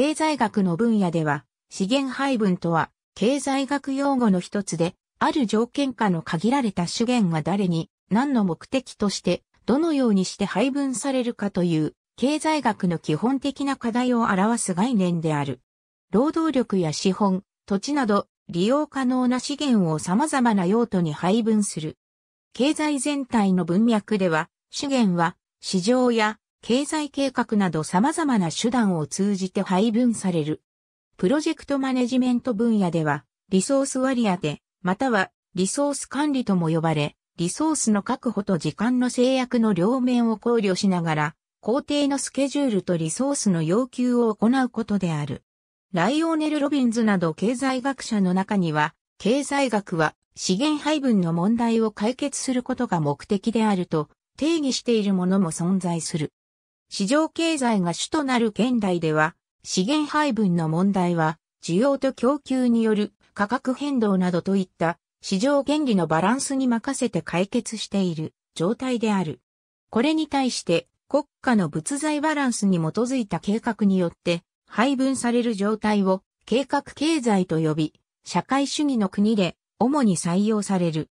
経済学の分野では、資源配分とは、経済学用語の一つで、ある条件下の限られた資源が誰に、何の目的として、どのようにして配分されるかという、経済学の基本的な課題を表す概念である。労働力や資本、土地など、利用可能な資源を様々な用途に配分する。経済全体の文脈では、資源は、市場や経済計画など様々な手段を通じて配分される。プロジェクトマネジメント分野では、リソース割り当て、またはリソース管理とも呼ばれ、リソースの確保と時間の制約の両面を考慮しながら、工程のスケジュールとリソースの要求を行うことである。ライオーネル・ロビンズなど経済学者の中には、経済学は資源配分の問題を解決することが目的であると定義しているものも存在する。市場経済が主となる現代では、資源配分の問題は、需要と供給による価格変動などといった市場原理のバランスに任せて解決している状態である。これに対して国家の物財バランスに基づいた計画によって配分される状態を計画経済と呼び、社会主義の国で主に採用される。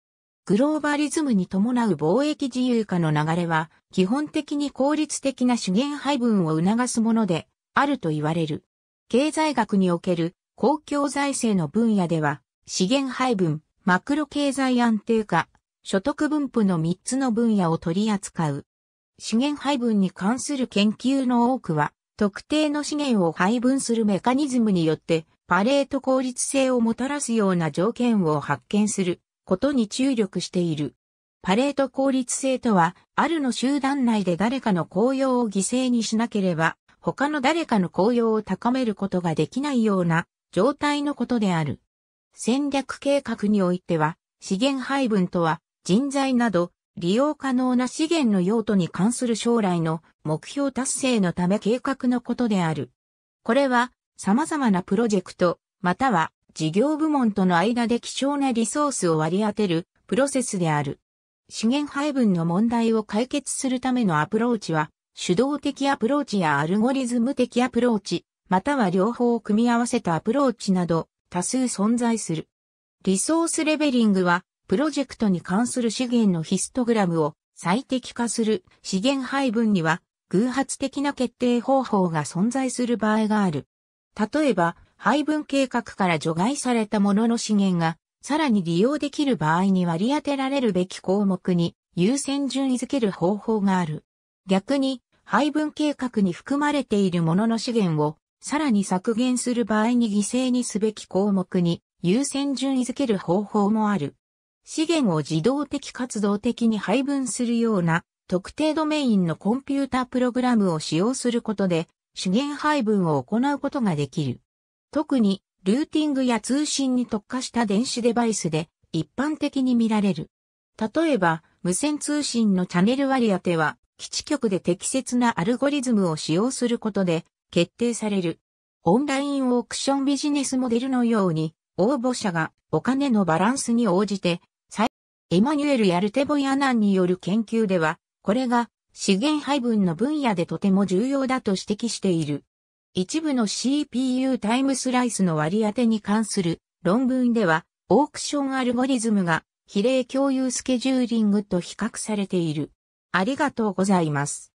グローバリズムに伴う貿易自由化の流れは、基本的に効率的な資源配分を促すもので、あると言われる。経済学における公共財政の分野では、資源配分、マクロ経済安定化、所得分布の3つの分野を取り扱う。資源配分に関する研究の多くは、特定の資源を配分するメカニズムによって、パレート効率性をもたらすような条件を発見することに注力している。パレート効率性とは、あるの集団内で誰かの効用を犠牲にしなければ、他の誰かの効用を高めることができないような状態のことである。戦略計画においては、資源配分とは人材など利用可能な資源の用途に関する将来の目標達成のため計画のことである。これは様々なプロジェクト、または事業部門との間で希少なリソースを割り当てるプロセスである。資源配分の問題を解決するためのアプローチは、手動的アプローチやアルゴリズム的アプローチ、または両方を組み合わせたアプローチなど多数存在する。リソースレベリングは、プロジェクトに関する資源のヒストグラムを最適化する資源配分には偶発的な決定方法が存在する場合がある。例えば、配分計画から除外されたものの資源が、さらに利用できる場合に割り当てられるべき項目に優先順位づける方法がある。逆に、配分計画に含まれているものの資源を、さらに削減する場合に犠牲にすべき項目に優先順位づける方法もある。資源を自動的活動的に配分するような特定ドメインのコンピュータプログラムを使用することで資源配分を行うことができる。特にルーティングや通信に特化した電子デバイスで一般的に見られる。例えば、無線通信のチャンネル割り当ては、基地局で適切なアルゴリズムを使用することで決定される。オンラインオークションビジネスモデルのように、応募者がお金のバランスに応じて、エマニュエル・ヤルテボヤナンによる研究では、これが資源配分の分野でとても重要だと指摘している。一部の CPU タイムスライスの割り当てに関する論文では、オークションアルゴリズムが比例共有スケジューリングと比較されている。ありがとうございます。